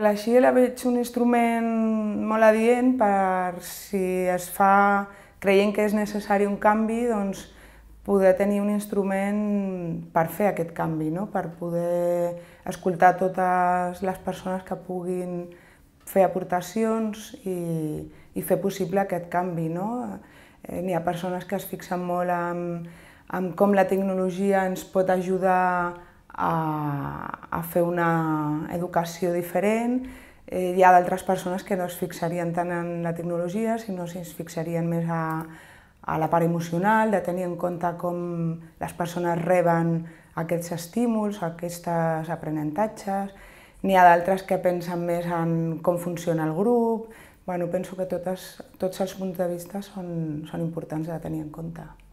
La xile la veig un instrument molt adient per si es fa creient que és necessari un canvi, doncs poder tenir un instrument per fer aquest canvi, no? per poder escoltar totes les persones que puguin fer aportacions i, i fer possible aquest canvi. No? Eh, n'hi ha persones que es fixen molt en, en com la tecnologia ens pot ajudar a, a fer una educació diferent. Eh, hi ha d'altres persones que no es fixarien tant en la tecnologia, sinó que es fixarien més a, a la part emocional, de tenir en compte com les persones reben aquests estímuls, aquests aprenentatges. N'hi ha d'altres que pensen més en com funciona el grup. Bueno, penso que totes, tots els punts de vista són, són importants de tenir en compte.